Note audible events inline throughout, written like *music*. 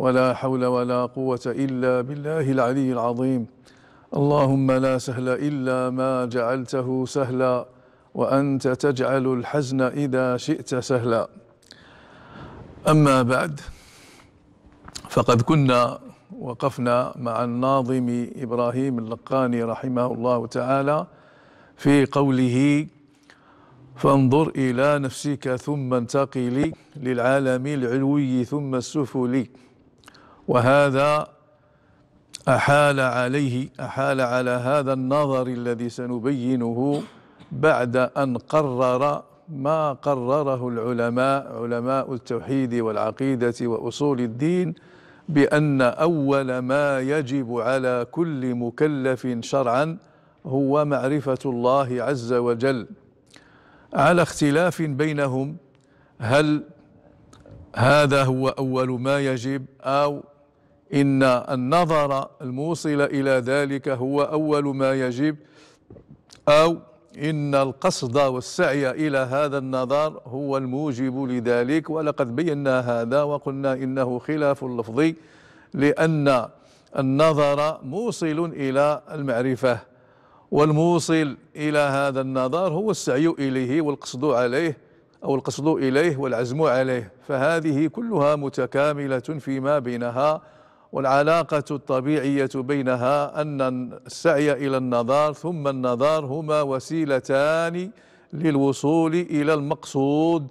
ولا حول ولا قوة إلا بالله العلي العظيم اللهم لا سهل إلا ما جعلته سهلا وأنت تجعل الحزن إذا شئت سهلا أما بعد فقد كنا وقفنا مع الناظم إبراهيم اللقاني رحمه الله تعالى في قوله فانظر إلى نفسك ثم انتقلي للعالم العلوي ثم السفلي وهذا أحال عليه أحال على هذا النظر الذي سنبينه بعد أن قرر ما قرره العلماء علماء التوحيد والعقيدة وأصول الدين بأن أول ما يجب على كل مكلف شرعا هو معرفة الله عز وجل على اختلاف بينهم هل هذا هو أول ما يجب أو إن النظر الموصل إلى ذلك هو أول ما يجب أو إن القصد والسعي إلى هذا النظر هو الموجب لذلك ولقد بينا هذا وقلنا إنه خلاف لفظي لأن النظر موصل إلى المعرفة والموصل إلى هذا النظر هو السعي إليه والقصد عليه أو القصد إليه والعزم عليه فهذه كلها متكاملة فيما بينها والعلاقة الطبيعية بينها أن السعي إلى النظار ثم النظار هما وسيلتان للوصول إلى المقصود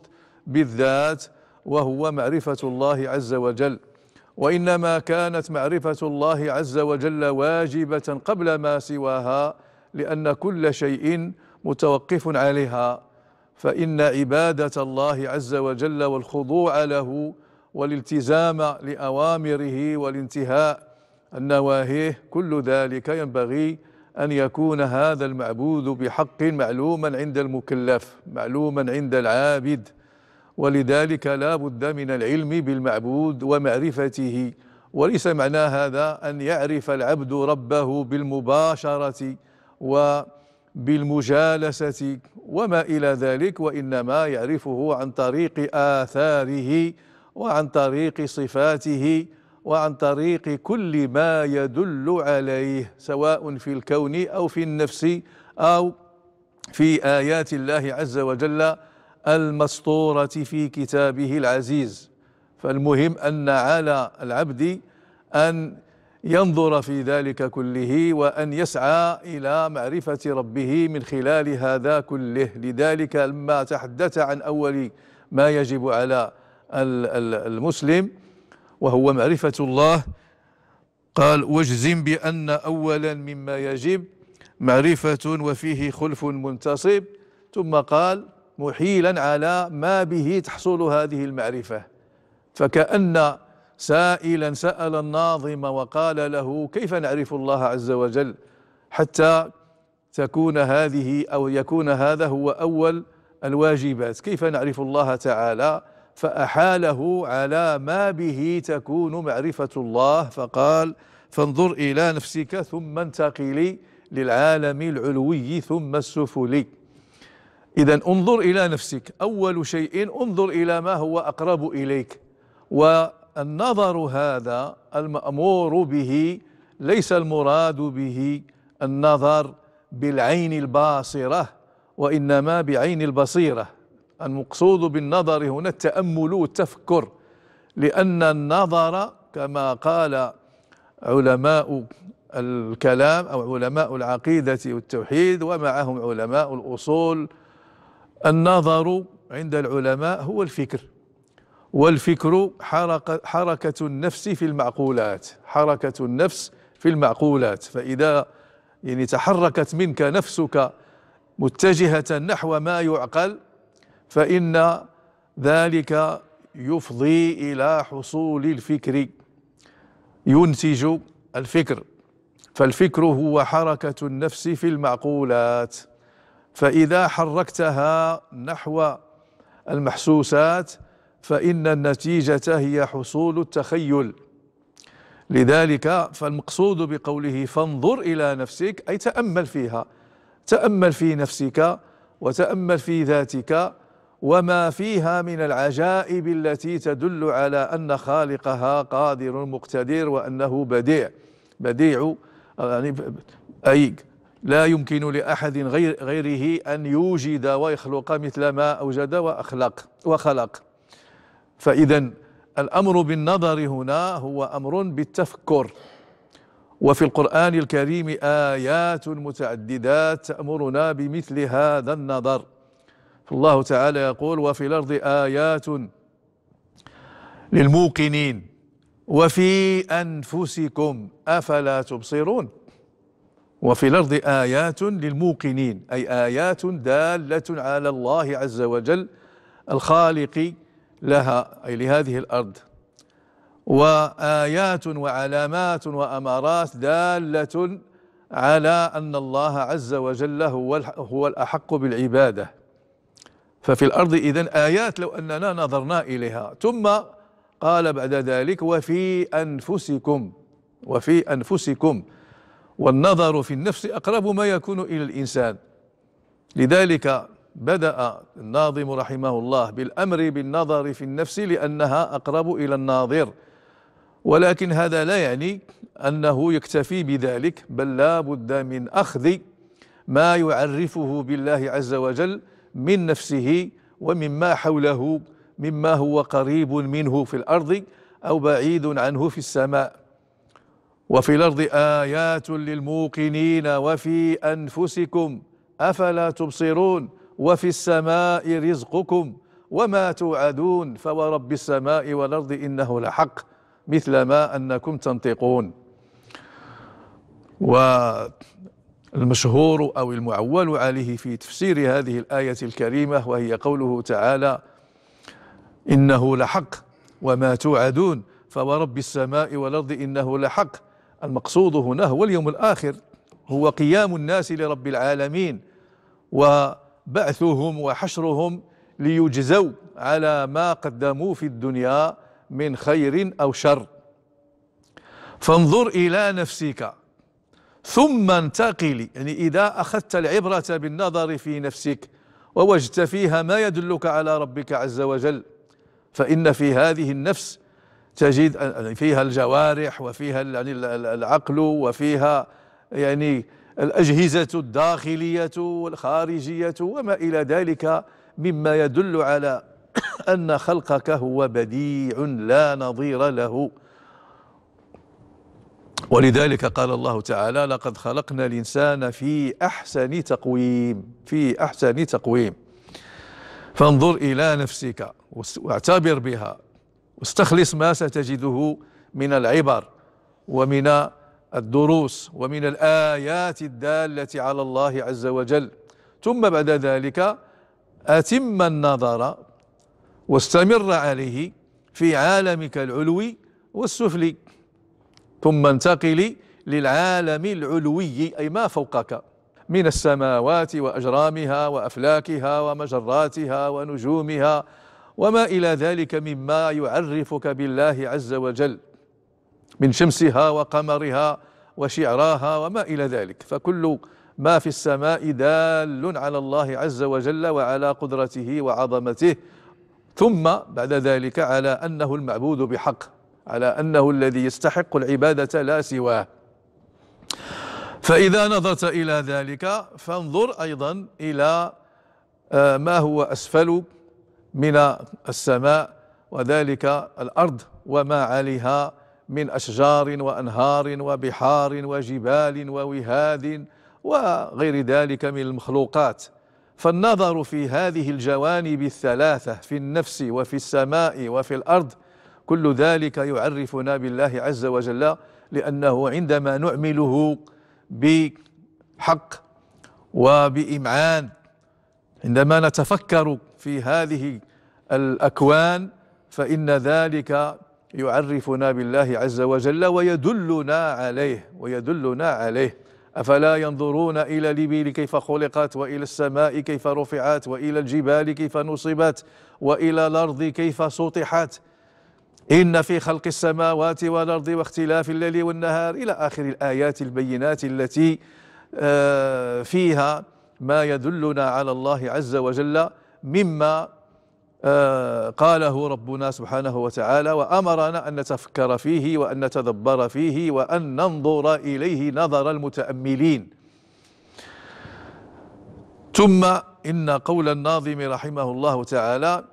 بالذات وهو معرفة الله عز وجل وإنما كانت معرفة الله عز وجل واجبة قبل ما سواها لأن كل شيء متوقف عليها فإن عبادة الله عز وجل والخضوع له والالتزام لأوامره والانتهاء النواهيه نواهيه كل ذلك ينبغي أن يكون هذا المعبود بحق معلوما عند المكلف معلوما عند العابد ولذلك لا بد من العلم بالمعبود ومعرفته وليس معنى هذا أن يعرف العبد ربه بالمباشرة وبالمجالسة وما إلى ذلك وإنما يعرفه عن طريق آثاره وعن طريق صفاته وعن طريق كل ما يدل عليه سواء في الكون او في النفس او في ايات الله عز وجل المسطوره في كتابه العزيز فالمهم ان على العبد ان ينظر في ذلك كله وان يسعى الى معرفه ربه من خلال هذا كله لذلك لما تحدث عن اول ما يجب على المسلم وهو معرفة الله قال واجزم بأن أولا مما يجب معرفة وفيه خلف منتصب ثم قال محيلا على ما به تحصل هذه المعرفة فكأن سائلا سأل الناظم وقال له كيف نعرف الله عز وجل حتى تكون هذه أو يكون هذا هو أول الواجبات كيف نعرف الله تعالى فأحاله على ما به تكون معرفة الله فقال فانظر إلى نفسك ثم انتقلي للعالم العلوي ثم السفلي إذا انظر إلى نفسك أول شيء انظر إلى ما هو أقرب إليك والنظر هذا المأمور به ليس المراد به النظر بالعين الباصرة وإنما بعين البصيرة المقصود بالنظر هنا التأمل والتفكر لأن النظر كما قال علماء الكلام أو علماء العقيدة والتوحيد ومعهم علماء الأصول النظر عند العلماء هو الفكر والفكر حركة, حركة النفس في المعقولات حركة النفس في المعقولات فإذا يعني تحركت منك نفسك متجهة نحو ما يعقل فإن ذلك يفضي إلى حصول الفكر ينتج الفكر فالفكر هو حركة النفس في المعقولات فإذا حركتها نحو المحسوسات فإن النتيجة هي حصول التخيل لذلك فالمقصود بقوله فانظر إلى نفسك أي تأمل فيها تأمل في نفسك وتأمل في ذاتك وما فيها من العجائب التي تدل على أن خالقها قادر مقتدر وأنه بديع بديع يعني أي لا يمكن لأحد غير غيره أن يوجد ويخلق مثل ما أوجد وأخلق وخلق فإذا الأمر بالنظر هنا هو أمر بالتفكر وفي القرآن الكريم آيات متعددات تأمرنا بمثل هذا النظر فالله تعالى يقول وفي الأرض آيات للموقنين وفي أنفسكم أفلا تبصرون وفي الأرض آيات للموقنين أي آيات دالة على الله عز وجل الخالق لها أي لهذه الأرض وآيات وعلامات وأمارات دالة على أن الله عز وجل هو الأحق بالعبادة ففي الأرض إذن آيات لو أننا نظرنا إليها ثم قال بعد ذلك وفي أنفسكم وفي أنفسكم والنظر في النفس أقرب ما يكون إلى الإنسان لذلك بدأ الناظم رحمه الله بالأمر بالنظر في النفس لأنها أقرب إلى الناظر ولكن هذا لا يعني أنه يكتفي بذلك بل لا بد من أخذ ما يعرفه بالله عز وجل من نفسه ومما حوله مما هو قريب منه في الأرض أو بعيد عنه في السماء وفي الأرض آيات للموقنين وفي أنفسكم أفلا تبصرون وفي السماء رزقكم وما توعدون فورب السماء والأرض إنه لحق مثل ما أنكم تنطقون و المشهور أو المعول عليه في تفسير هذه الآية الكريمة وهي قوله تعالى إنه لحق وما توعدون فورب السماء والأرض إنه لحق المقصود هنا هو اليوم الآخر هو قيام الناس لرب العالمين وبعثهم وحشرهم ليجزوا على ما قدموا في الدنيا من خير أو شر فانظر إلى نفسك ثم انتقلي يعني إذا أخذت العبرة بالنظر في نفسك ووجدت فيها ما يدلك على ربك عز وجل فإن في هذه النفس تجد يعني فيها الجوارح وفيها يعني العقل وفيها يعني الأجهزة الداخلية والخارجية وما إلى ذلك مما يدل على *coughs* أن خلقك هو بديع لا نظير له ولذلك قال الله تعالى لقد خلقنا الإنسان في أحسن تقويم في أحسن تقويم فانظر إلى نفسك واعتبر بها واستخلص ما ستجده من العبر ومن الدروس ومن الآيات الدالة على الله عز وجل ثم بعد ذلك أتم النظر واستمر عليه في عالمك العلوي والسفلي ثم انتقلي للعالم العلوي أي ما فوقك من السماوات وأجرامها وأفلاكها ومجراتها ونجومها وما إلى ذلك مما يعرفك بالله عز وجل من شمسها وقمرها وشعراها وما إلى ذلك فكل ما في السماء دال على الله عز وجل وعلى قدرته وعظمته ثم بعد ذلك على أنه المعبود بحق على أنه الذي يستحق العبادة لا سواه فإذا نظرت إلى ذلك فانظر أيضا إلى آه، ما هو أسفل من السماء وذلك الأرض وما عليها من أشجار وأنهار وبحار وجبال ووهاد وغير ذلك من المخلوقات فالنظر في هذه الجوانب الثلاثة في النفس وفي السماء وفي الأرض كل ذلك يعرفنا بالله عز وجل لأنه عندما نعمله بحق وبإمعان عندما نتفكر في هذه الأكوان فإن ذلك يعرفنا بالله عز وجل ويدلنا عليه ويدلنا عليه أفلا ينظرون إلى الإبل كيف خلقت وإلى السماء كيف رفعت وإلى الجبال كيف نصبت وإلى الأرض كيف سطحت إن في خلق السماوات والأرض واختلاف الليل والنهار إلى آخر الآيات البينات التي آه، فيها ما يدلنا على الله عز وجل مما آه، قاله ربنا سبحانه وتعالى وأمرنا أن نتفكر فيه وأن نتدبر فيه وأن ننظر إليه نظر المتأملين ثم إن قول الناظم رحمه الله تعالى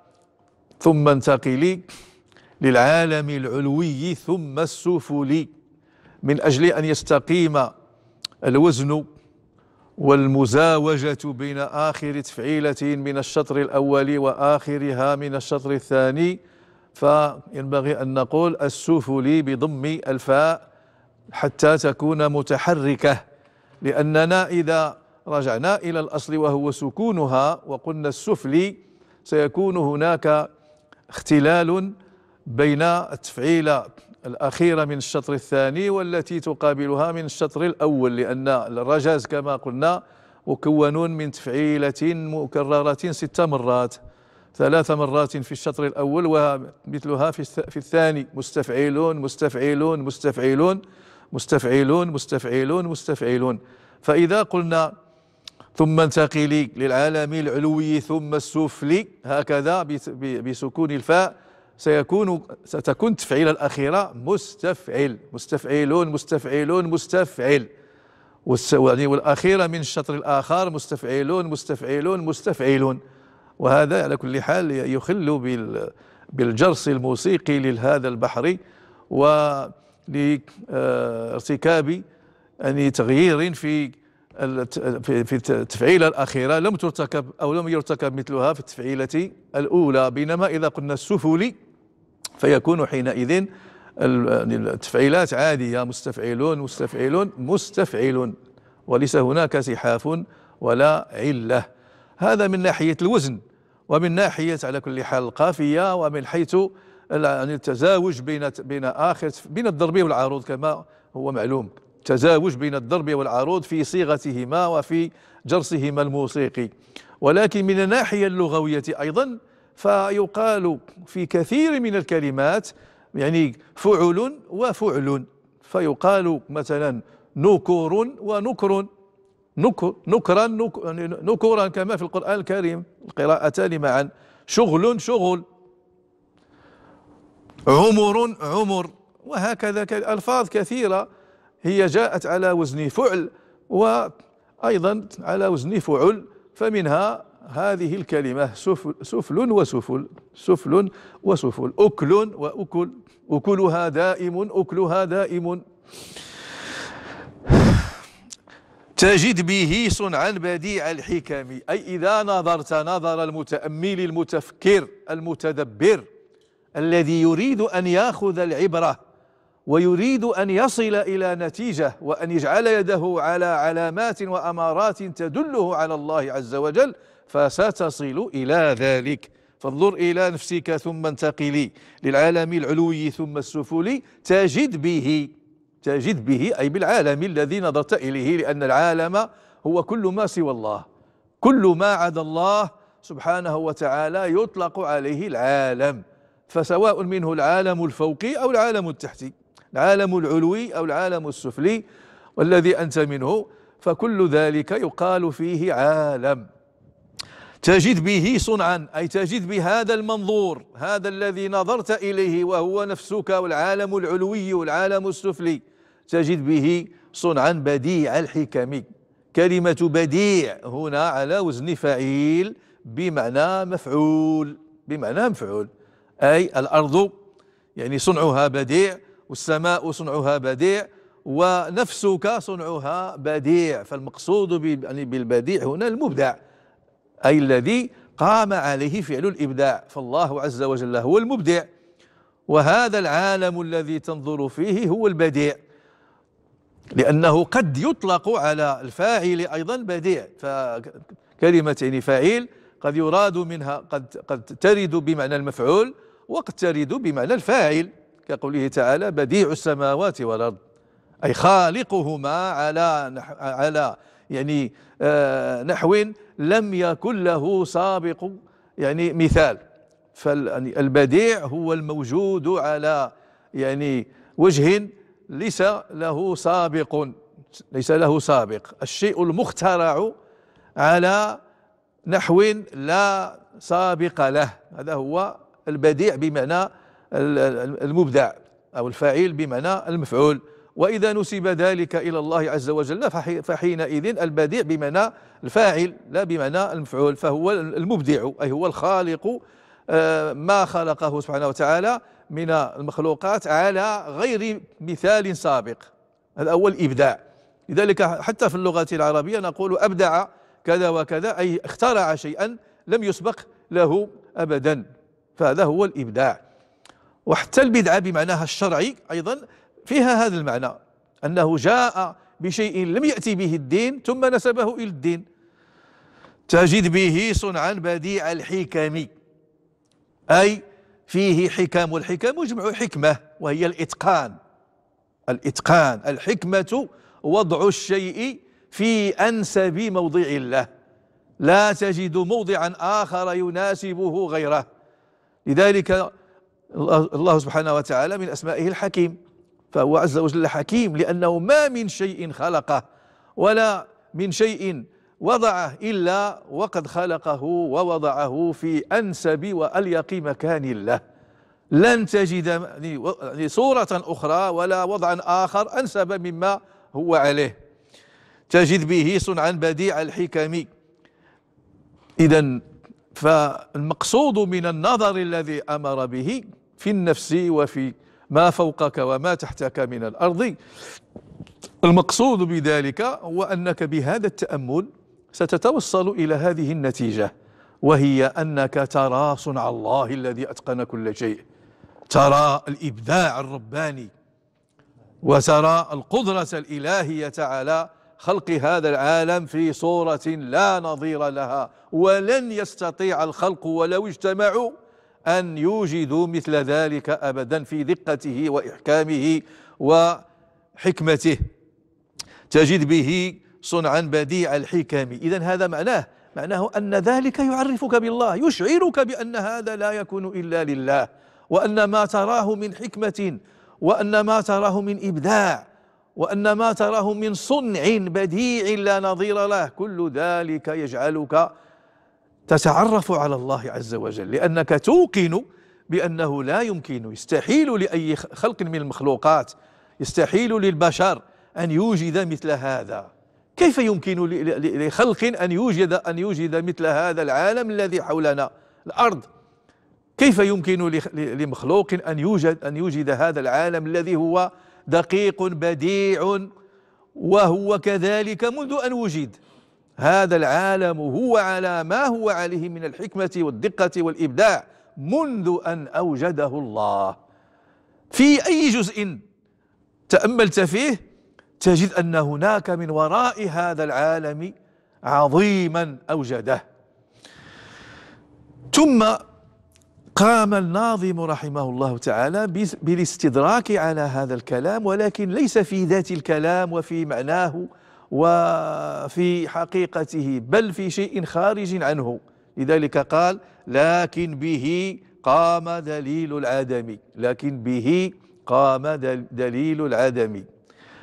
ثم انتقلي للعالم العلوي ثم السفلي من أجل أن يستقيم الوزن والمزاوجة بين آخر تفعيلة من الشطر الأول وآخرها من الشطر الثاني فينبغي أن نقول السفلي بضم الفاء حتى تكون متحركة لأننا إذا رجعنا إلى الأصل وهو سكونها وقلنا السفلي سيكون هناك اختلال بين التفعيلة الأخيرة من الشطر الثاني والتي تقابلها من الشطر الأول لأن الرجاز كما قلنا مكون من تفعيلة مكررة ست مرات ثلاث مرات في الشطر الأول ومثلها في الثاني مستفعلون مستفعلون مستفعلون مستفعلون مستفعلون مستفعلون فإذا قلنا ثم انتقلي للعالم العلوي ثم السفلي هكذا بسكون الفاء سيكون ستكون تفعيل الأخيرة مستفعل مستفعلون مستفعلون مستفعل يعني والأخيرة من الشطر الآخر مستفعلون مستفعلون مستفعلون وهذا على كل حال يخل بالجرس الموسيقي لهذا البحر ولارتكاب يعني تغيير في في التفعيلة الأخيرة لم ترتكب أو لم يرتكب مثلها في التفعيلة الأولى بينما إذا قلنا السفلي فيكون حينئذ يعني التفعيلات عادية مستفعلون مستفعلون مستفعلون وليس هناك سحاف ولا علة هذا من ناحية الوزن ومن ناحية على كل حال القافية ومن حيث يعني التزاوج بين بين آخر بين الضرب والعروض كما هو معلوم تزاوج بين الضرب والعروض في صيغتهما وفي جرسهما الموسيقي ولكن من الناحية اللغوية أيضا فيقال في كثير من الكلمات يعني فعل وفعل فيقال مثلا نكر ونكر نكر نكرا نكرا كما في القرآن الكريم القراءتان معا شغل شغل عمر عمر وهكذا ألفاظ كثيرة هي جاءت على وزن فعل وأيضا على وزن فعل فمنها هذه الكلمة سفل سفل وسفل سفل وسفل أكل وأكل أكلها دائم أكلها دائم تجد به صنعا بديع الحكم أي إذا نظرت نظر المتأمل المتفكر المتدبر الذي يريد أن يأخذ العبرة ويريد أن يصل إلى نتيجة وأن يجعل يده على علامات وأمارات تدله على الله عز وجل فستصل إلى ذلك فانظر إلى نفسك ثم انتقلي للعالم العلوي ثم السفلي تجد به تجد به أي بالعالم الذي نظرت إليه لأن العالم هو كل ما سوى الله كل ما عدا الله سبحانه وتعالى يطلق عليه العالم فسواء منه العالم الفوقي أو العالم التحتي العالم العلوي أو العالم السفلي والذي أنت منه فكل ذلك يقال فيه عالم تجد به صنعا أي تجد بهذا المنظور هذا الذي نظرت إليه وهو نفسك والعالم العلوي والعالم السفلي تجد به صنعا بديع الحكم كلمة بديع هنا على وزن فعيل بمعنى مفعول بمعنى مفعول أي الأرض يعني صنعها بديع والسماء صنعها بديع ونفسك صنعها بديع فالمقصود يعني بالبديع هنا المبدع أي الذي قام عليه فعل الإبداع فالله عز وجل هو المبدع وهذا العالم الذي تنظر فيه هو البديع لأنه قد يطلق على الفاعل أيضا بديع فكلمة يعني فاعل قد يراد منها قد قد ترد بمعنى المفعول وقد ترد بمعنى الفاعل كقوله تعالى بديع السماوات والأرض أي خالقهما على نح على يعني آه نحو لم يكن له سابق يعني مثال فالبديع هو الموجود على يعني وجه ليس له سابق ليس له سابق الشيء المخترع على نحو لا سابق له هذا هو البديع بمعنى المبدع أو الفاعل بمعنى المفعول وإذا نسب ذلك إلى الله عز وجل فحينئذ البديع بمعنى الفاعل لا بمعنى المفعول فهو المبدع أي هو الخالق آه، ما خلقه سبحانه وتعالى من المخلوقات على غير مثال سابق هذا أول إبداع لذلك حتى في اللغة العربية نقول أبدع كذا وكذا أي اخترع شيئا لم يسبق له أبدا فهذا هو الإبداع وحتى البدعة بمعناها الشرعي أيضا فيها هذا المعنى أنه جاء بشيء لم يأتي به الدين ثم نسبه إلى الدين تجد به صنعا بديع الحكم أي فيه حكم والحكم جمع حكمة وهي الإتقان الإتقان الحكمة وضع الشيء في أنسب موضع له لا تجد موضعا آخر يناسبه غيره لذلك الله سبحانه وتعالى من أسمائه الحكيم فهو عز وجل حكيم لأنه ما من شيء خلقه ولا من شيء وضعه إلا وقد خلقه ووضعه في أنسب وأليق مكان له لن تجد يعني يعني صورة أخرى ولا وضعا آخر أنسب مما هو عليه تجد به صنعا بديع الحكم إذا فالمقصود من النظر الذي أمر به في النفس وفي ما فوقك وما تحتك من الأرض المقصود بذلك هو أنك بهذا التأمل ستتوصل إلى هذه النتيجة وهي أنك ترى صنع الله الذي أتقن كل شيء ترى الإبداع الرباني وترى القدرة الإلهية على خلق هذا العالم في صورة لا نظير لها ولن يستطيع الخلق ولو اجتمعوا أن يوجدوا مثل ذلك أبدا في دقته وإحكامه وحكمته تجد به صنعا بديع الحكم إذا هذا معناه معناه أن ذلك يعرفك بالله يشعرك بأن هذا لا يكون إلا لله وأن ما تراه من حكمة وأن ما تراه من إبداع وأن ما تراه من صنع بديع لا نظير له كل ذلك يجعلك تتعرف على الله عز وجل لأنك توقن بأنه لا يمكن يستحيل لأي خلق من المخلوقات يستحيل للبشر أن يوجد مثل هذا كيف يمكن لخلق أن يوجد أن يوجد مثل هذا العالم الذي حولنا الأرض كيف يمكن لمخلوق أن يوجد أن يوجد هذا العالم الذي هو دقيق بديع وهو كذلك منذ أن وجد هذا العالم هو على ما هو عليه من الحكمة والدقة والإبداع منذ أن أوجده الله في أي جزء تأملت فيه تجد أن هناك من وراء هذا العالم عظيما أوجده ثم قام الناظم رحمه الله تعالى بالاستدراك على هذا الكلام ولكن ليس في ذات الكلام وفي معناه وفي حقيقته بل في شيء خارج عنه لذلك قال لكن به قام دليل العدم لكن به قام دليل العدم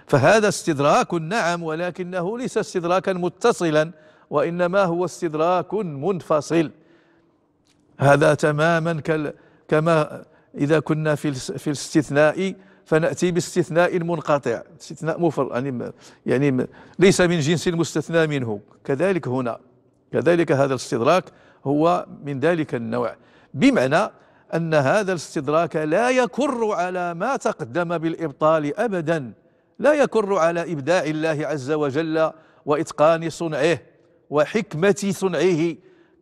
فهذا استدراك نعم ولكنه ليس استدراكا متصلا وإنما هو استدراك منفصل هذا تماما كما إذا كنا في الاستثناء فناتي باستثناء منقطع استثناء مفر يعني يعني ليس من جنس المستثنى منه كذلك هنا كذلك هذا الاستدراك هو من ذلك النوع بمعنى ان هذا الاستدراك لا يكر على ما تقدم بالابطال ابدا لا يكر على ابداع الله عز وجل واتقان صنعه وحكمه صنعه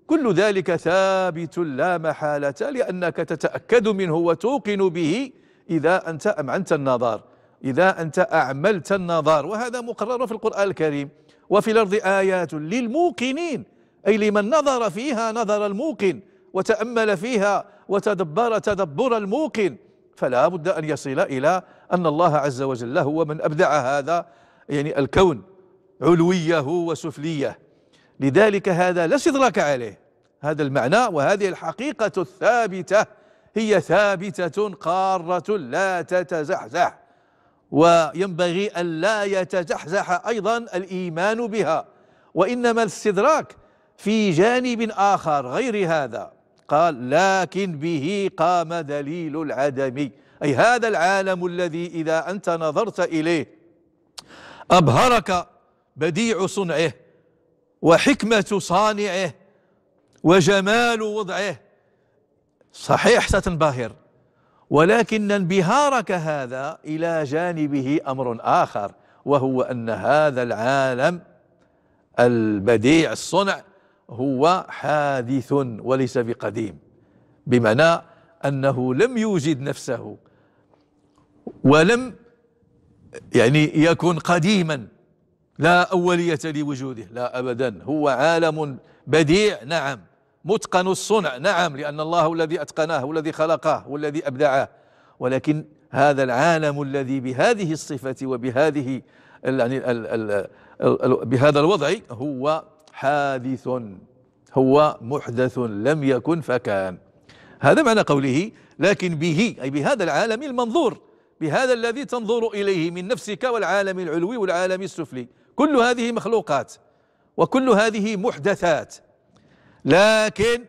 كل ذلك ثابت لا محاله لانك تتاكد منه وتوقن به إذا أنت أمعنت النظار إذا أنت أعملت النظار وهذا مقرر في القرآن الكريم وفي الأرض آيات للموقنين أي لمن نظر فيها نظر الموقن وتأمل فيها وتدبر تدبر الموقن فلا بد أن يصل إلى أن الله عز وجل هو من أبدع هذا يعني الكون علويه وسفليه لذلك هذا لا استدراك عليه هذا المعنى وهذه الحقيقة الثابتة هي ثابتة قارة لا تتزحزح وينبغي أن لا يتزحزح أيضا الإيمان بها وإنما الاستدراك في جانب آخر غير هذا قال لكن به قام دليل العدم أي هذا العالم الذي إذا أنت نظرت إليه أبهرك بديع صنعه وحكمة صانعه وجمال وضعه صحيح ستنبهر ولكن انبهارك هذا إلى جانبه أمر آخر وهو أن هذا العالم البديع الصنع هو حادث وليس بقديم بمعنى أنه لم يوجد نفسه ولم يعني يكن قديما لا أولية لوجوده لا أبدا هو عالم بديع نعم متقن الصنع نعم لأن الله هو الذي أتقناه هو الذي خلقه هو الذي أبدعه ولكن هذا العالم الذي بهذه الصفة وبهذه يعني الـ الـ الـ بهذا الوضع هو حادث هو محدث لم يكن فكان هذا معنى قوله لكن به أي بهذا العالم المنظور بهذا الذي تنظر إليه من نفسك والعالم العلوي والعالم السفلي كل هذه مخلوقات وكل هذه محدثات لكن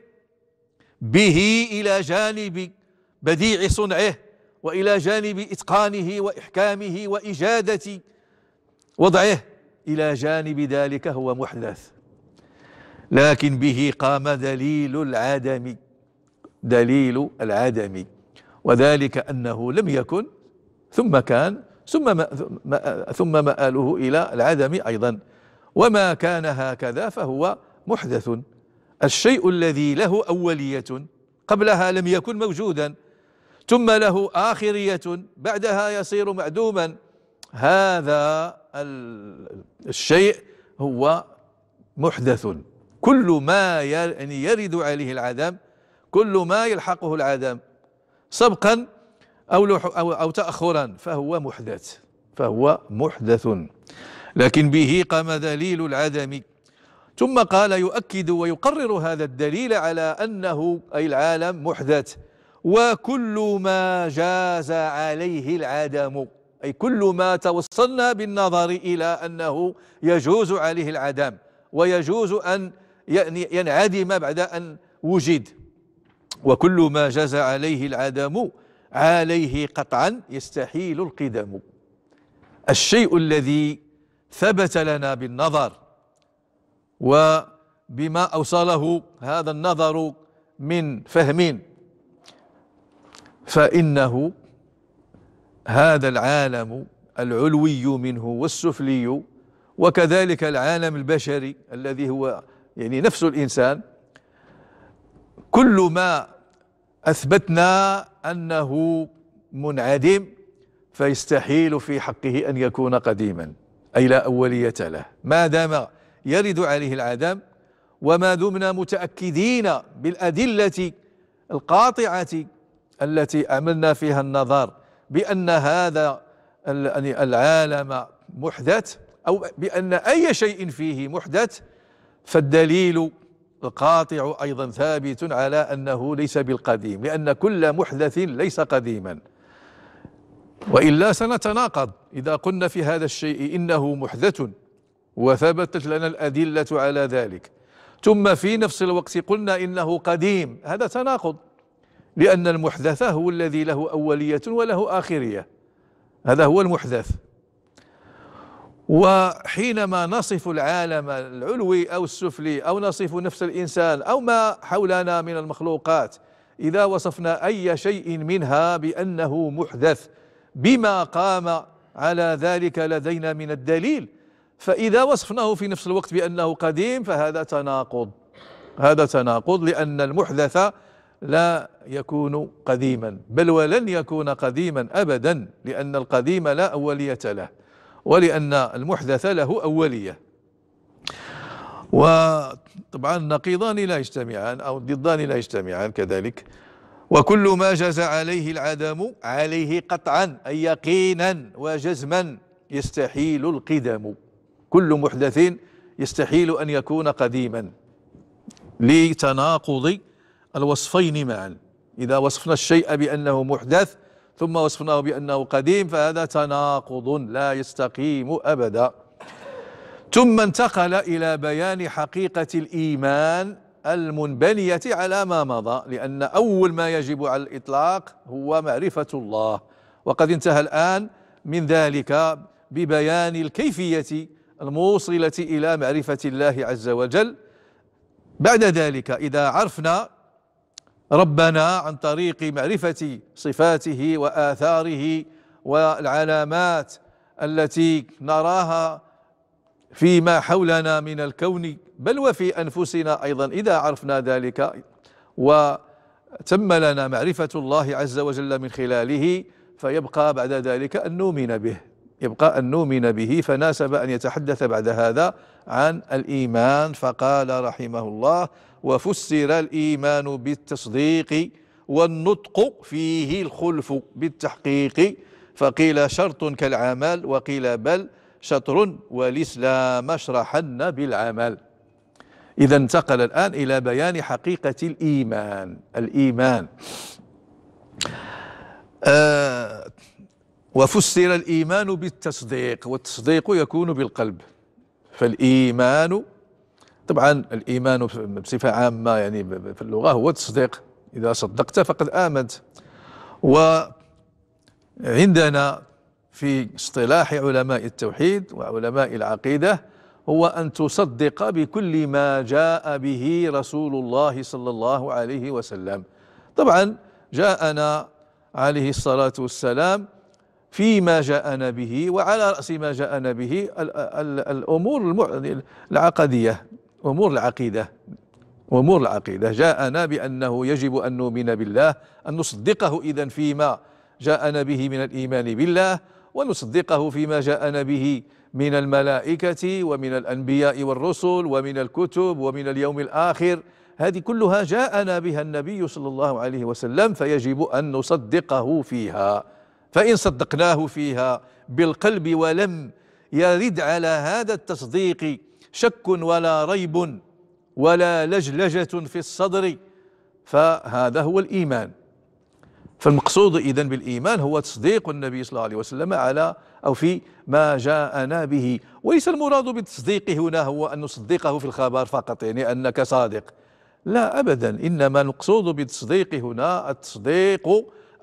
به إلى جانب بديع صنعه وإلى جانب إتقانه وإحكامه وإجادة وضعه إلى جانب ذلك هو محدث لكن به قام دليل العدم دليل العدم وذلك أنه لم يكن ثم كان ثم ما ثم مآله إلى العدم أيضا وما كان هكذا فهو محدث الشيء الذي له أولية قبلها لم يكن موجودا ثم له آخرية بعدها يصير معدوما هذا الشيء هو محدث كل ما يعني يرد عليه العدم كل ما يلحقه العدم سبقا أو, أو, أو تأخرا فهو محدث فهو محدث لكن به قام دليل العدم ثم قال يؤكد ويقرر هذا الدليل على أنه أي العالم محدث وكل ما جاز عليه العدم أي كل ما توصلنا بالنظر إلى أنه يجوز عليه العدم ويجوز أن يعني ينعدم بعد أن وجد وكل ما جاز عليه العدم عليه قطعا يستحيل القدم الشيء الذي ثبت لنا بالنظر وبما أوصله هذا النظر من فهم فإنه هذا العالم العلوي منه والسفلي وكذلك العالم البشري الذي هو يعني نفس الإنسان كل ما أثبتنا أنه منعدم فيستحيل في حقه أن يكون قديما أي لا أولية له ما دام يرد عليه العذاب وما دمنا متأكدين بالأدلة القاطعة التي عملنا فيها النظر بأن هذا يعني العالم محدث أو بأن أي شيء فيه محدث فالدليل القاطع أيضا ثابت على أنه ليس بالقديم لأن كل محدث ليس قديما وإلا سنتناقض إذا قلنا في هذا الشيء إنه محدث وثبتت لنا الأدلة على ذلك ثم في نفس الوقت قلنا إنه قديم هذا تناقض لأن المحدث هو الذي له أولية وله آخرية هذا هو المحدث وحينما نصف العالم العلوي أو السفلي أو نصف نفس الإنسان أو ما حولنا من المخلوقات إذا وصفنا أي شيء منها بأنه محدث بما قام على ذلك لدينا من الدليل فإذا وصفناه في نفس الوقت بأنه قديم فهذا تناقض هذا تناقض لأن المحدث لا يكون قديما بل ولن يكون قديما أبدا لأن القديم لا أولية له ولأن المحدث له أولية وطبعا النقيضان لا يجتمعان أو الضدان لا يجتمعان كذلك وكل ما جاز عليه العدم عليه قطعا أي يقينا وجزما يستحيل القدم كل محدث يستحيل أن يكون قديما لتناقض الوصفين معا إذا وصفنا الشيء بأنه محدث ثم وصفناه بأنه قديم فهذا تناقض لا يستقيم أبدا ثم انتقل إلى بيان حقيقة الإيمان المنبنية على ما مضى لأن أول ما يجب على الإطلاق هو معرفة الله وقد انتهى الآن من ذلك ببيان الكيفية الموصلة إلى معرفة الله عز وجل بعد ذلك إذا عرفنا ربنا عن طريق معرفة صفاته وآثاره والعلامات التي نراها فيما حولنا من الكون بل وفي أنفسنا أيضا إذا عرفنا ذلك وتم لنا معرفة الله عز وجل من خلاله فيبقى بعد ذلك أن نؤمن به يبقى أن نؤمن به فناسب أن يتحدث بعد هذا عن الإيمان فقال رحمه الله وفسر الإيمان بالتصديق والنطق فيه الخلف بالتحقيق فقيل شرط كالعمل وقيل بل شطر والإسلام اشرحن بالعمل إذا انتقل الآن إلى بيان حقيقة الإيمان الإيمان آه وفسر الإيمان بالتصديق والتصديق يكون بالقلب فالإيمان طبعا الإيمان بصفة عامة يعني في اللغة هو التصديق إذا صدقت فقد آمنت وعندنا في اصطلاح علماء التوحيد وعلماء العقيدة هو أن تصدق بكل ما جاء به رسول الله صلى الله عليه وسلم طبعا جاءنا عليه الصلاة والسلام فيما جاءنا به وعلى رأس ما جاءنا به الأمور العقدية أمور العقيدة أمور العقيدة جاءنا بأنه يجب أن نؤمن بالله أن نصدقه إذا فيما جاءنا به من الإيمان بالله ونصدقه فيما جاءنا به من الملائكة ومن الأنبياء والرسل ومن الكتب ومن اليوم الآخر هذه كلها جاءنا بها النبي صلى الله عليه وسلم فيجب أن نصدقه فيها فإن صدقناه فيها بالقلب ولم يرد على هذا التصديق شك ولا ريب ولا لجلجة في الصدر فهذا هو الإيمان فالمقصود إذن بالإيمان هو تصديق النبي صلى الله عليه وسلم على أو في ما جاءنا به وليس المراد بالتصديق هنا هو أن نصدقه في الخبر فقط يعني أنك صادق لا أبدا إنما المقصود بالتصديق هنا التصديق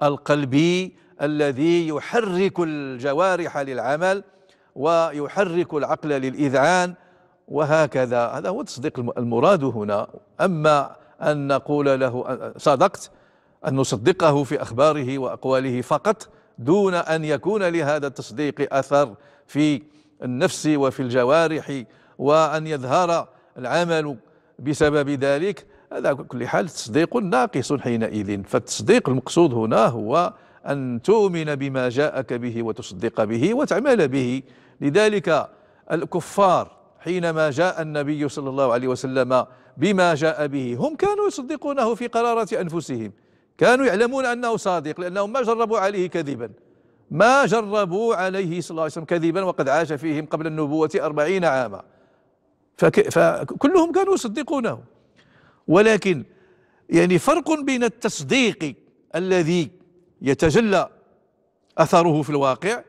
القلبي الذي يحرك الجوارح للعمل ويحرك العقل للإذعان وهكذا هذا هو التصديق المراد هنا أما أن نقول له صدقت أن نصدقه في أخباره وأقواله فقط دون أن يكون لهذا التصديق أثر في النفس وفي الجوارح وأن يظهر العمل بسبب ذلك هذا كل حال تصديق ناقص حينئذ فالتصديق المقصود هنا هو أن تؤمن بما جاءك به وتصدق به وتعمل به لذلك الكفار حينما جاء النبي صلى الله عليه وسلم بما جاء به هم كانوا يصدقونه في قرارة أنفسهم كانوا يعلمون أنه صادق لأنهم ما جربوا عليه كذبا ما جربوا عليه صلى الله عليه وسلم كذبا وقد عاش فيهم قبل النبوة أربعين عاما فكلهم كانوا يصدقونه ولكن يعني فرق بين التصديق الذي يتجلى اثره في الواقع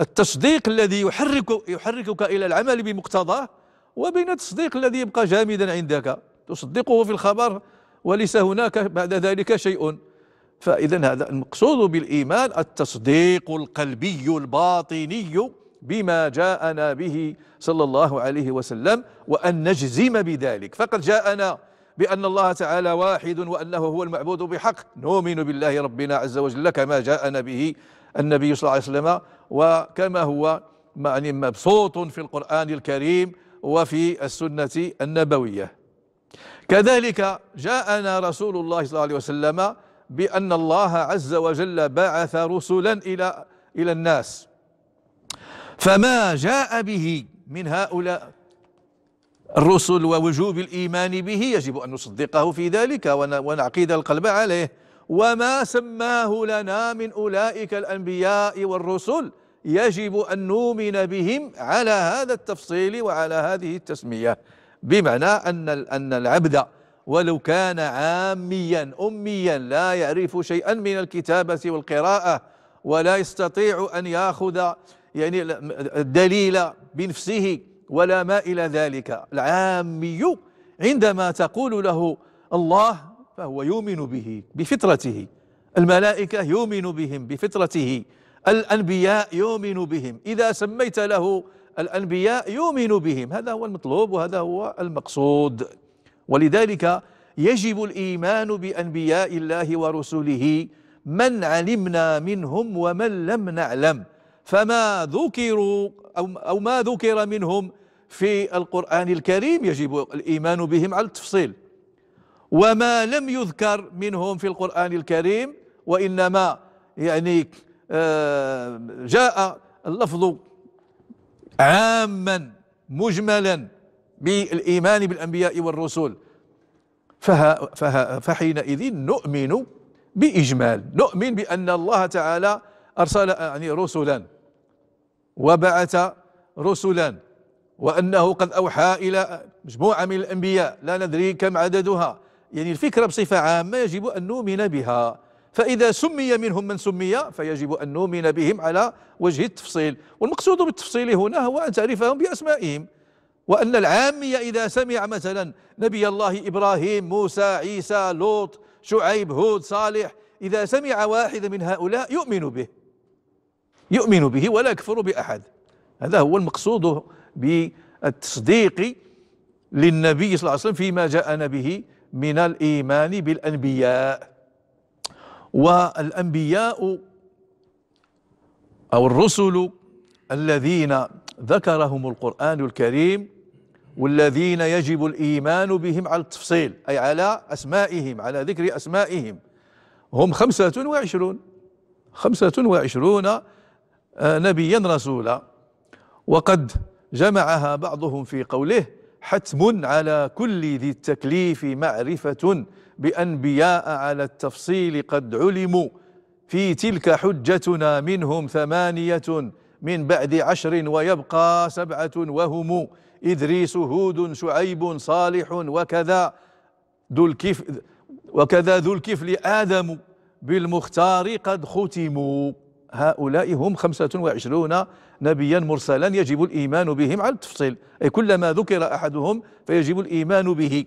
التصديق الذي يحرك يحركك الى العمل بمقتضاه وبين التصديق الذي يبقى جامدا عندك تصدقه في الخبر وليس هناك بعد ذلك شيء فاذا هذا المقصود بالايمان التصديق القلبي الباطني بما جاءنا به صلى الله عليه وسلم وان نجزم بذلك فقد جاءنا بأن الله تعالى واحد وأنه هو المعبود بحق نؤمن بالله ربنا عز وجل كما جاءنا به النبي صلى الله عليه وسلم وكما هو يعني مبسوط في القرآن الكريم وفي السنة النبوية كذلك جاءنا رسول الله صلى الله عليه وسلم بأن الله عز وجل بعث رسلا إلى إلى الناس فما جاء به من هؤلاء الرسل ووجوب الإيمان به يجب أن نصدقه في ذلك ونعقيد القلب عليه وما سماه لنا من أولئك الأنبياء والرسل يجب أن نؤمن بهم على هذا التفصيل وعلى هذه التسمية بمعنى أن أن العبد ولو كان عاميا أميا لا يعرف شيئا من الكتابة والقراءة ولا يستطيع أن يأخذ يعني الدليل بنفسه ولا ما إلى ذلك العامي عندما تقول له الله فهو يؤمن به بفطرته الملائكة يؤمن بهم بفطرته الأنبياء يؤمن بهم إذا سميت له الأنبياء يؤمن بهم هذا هو المطلوب وهذا هو المقصود ولذلك يجب الإيمان بأنبياء الله ورسله من علمنا منهم ومن لم نعلم فما ذكروا أو, أو ما ذكر منهم في القرآن الكريم يجب الإيمان بهم على التفصيل وما لم يذكر منهم في القرآن الكريم وإنما يعني آه، جاء اللفظ عاما مجملا بالإيمان بالأنبياء والرسل فها فها فحينئذ نؤمن بإجمال نؤمن بأن الله تعالى أرسل يعني رسلا وبعث رسلا وأنه قد أوحى إلى مجموعة من الأنبياء لا ندري كم عددها يعني الفكرة بصفة عامة يجب أن نؤمن بها فإذا سمي منهم من سمي فيجب أن نؤمن بهم على وجه التفصيل والمقصود بالتفصيل هنا هو أن تعرفهم بأسمائهم وأن العامية إذا سمع مثلا نبي الله إبراهيم موسى عيسى لوط شعيب هود صالح إذا سمع واحد من هؤلاء يؤمن به يؤمن به ولا يكفر بأحد هذا هو المقصود بالتصديق للنبي صلى الله عليه وسلم فيما جاءنا به من الإيمان بالأنبياء والأنبياء أو الرسل الذين ذكرهم القرآن الكريم والذين يجب الإيمان بهم على التفصيل أي على أسمائهم على ذكر أسمائهم هم خمسة وعشرون خمسة وعشرون آه، نبيا رسولا وقد جمعها بعضهم في قوله حتم على كل ذي التكليف معرفة بأنبياء على التفصيل قد علموا في تلك حجتنا منهم ثمانية من بعد عشر ويبقى سبعة وهم إدريس هود شعيب صالح وكذا ذو الكف وكذا ذو الكفل آدم بالمختار قد ختموا هؤلاء هم خمسة وعشرون نبيا مرسلا يجب الإيمان بهم على التفصيل أي كلما ذكر أحدهم فيجب الإيمان به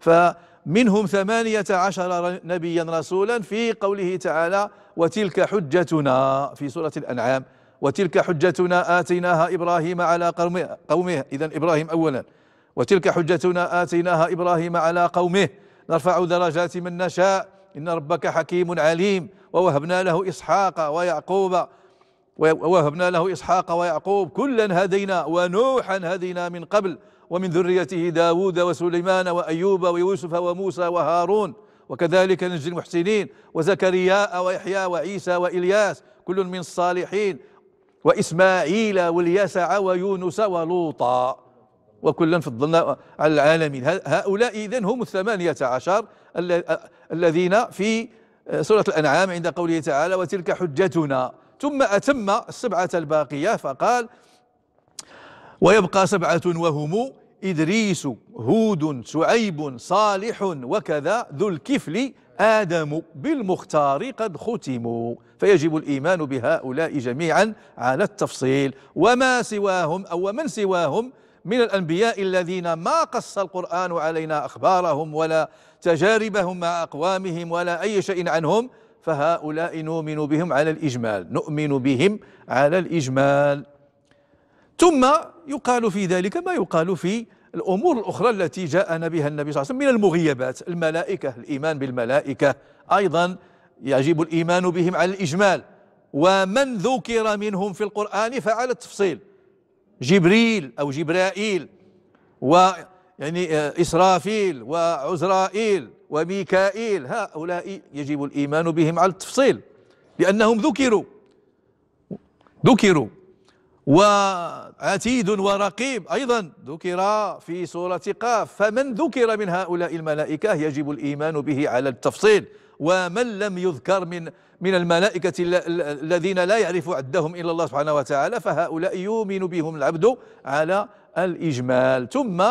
فمنهم ثمانية عشر نبيا رسولا في قوله تعالى وتلك حجتنا في سورة الأنعام وتلك حجتنا آتيناها إبراهيم على قومه, قومه إذا إبراهيم أولا وتلك حجتنا آتيناها إبراهيم على قومه نرفع درجات من نشاء إن ربك حكيم عليم ووهبنا له إسحاق ويعقوب ووهبنا له إسحاق ويعقوب كلا هدينا ونوحا هدينا من قبل ومن ذريته داود وسليمان وأيوب ويوسف وموسى وهارون وكذلك نجزي المحسنين وزكرياء ويحيى وعيسى وإلياس كل من الصالحين وإسماعيل واليسع ويونس ولوطا وكلا فضلنا على العالمين هؤلاء إذن هم الثمانية عشر الذين في سورة الأنعام عند قوله تعالى وتلك حجتنا ثم أتم السبعة الباقية فقال ويبقى سبعة وهم إدريس هود شعيب صالح وكذا ذو الكفل آدم بالمختار قد ختموا فيجب الإيمان بهؤلاء جميعا على التفصيل وما سواهم أو من سواهم من الأنبياء الذين ما قص القرآن علينا أخبارهم ولا تجاربهم مع أقوامهم ولا أي شيء عنهم فهؤلاء نؤمن بهم على الإجمال نؤمن بهم على الإجمال ثم يقال في ذلك ما يقال في الأمور الأخرى التي جاءنا بها النبي صلى الله عليه وسلم من المغيبات الملائكة الإيمان بالملائكة أيضا يجب الإيمان بهم على الإجمال ومن ذكر منهم في القرآن فعلى التفصيل جبريل أو جبرائيل و يعني آه، إسرافيل وعزرائيل وميكائيل هؤلاء يجب الإيمان بهم على التفصيل لأنهم ذكروا ذكروا وعتيد ورقيب أيضا ذكر في سورة قاف فمن ذكر من هؤلاء الملائكة يجب الإيمان به على التفصيل ومن لم يذكر من من الملائكة الذين لا يعرف عدهم إلا الله سبحانه وتعالى فهؤلاء يؤمن بهم العبد على الإجمال ثم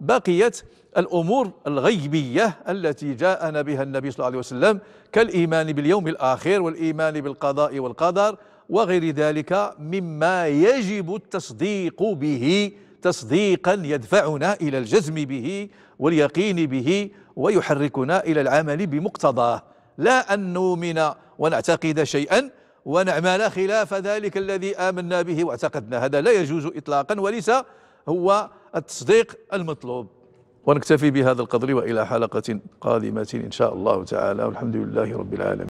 بقيت الأمور الغيبية التي جاءنا بها النبي صلى الله عليه وسلم كالإيمان باليوم الآخر والإيمان بالقضاء والقدر وغير ذلك مما يجب التصديق به تصديقا يدفعنا إلى الجزم به واليقين به ويحركنا إلى العمل بمقتضاه لا أن نؤمن ونعتقد شيئا ونعمل خلاف ذلك الذي آمنا به واعتقدنا هذا لا يجوز إطلاقا وليس هو التصديق المطلوب ونكتفي بهذا القدر وإلى حلقة قادمة إن شاء الله تعالى والحمد لله رب العالمين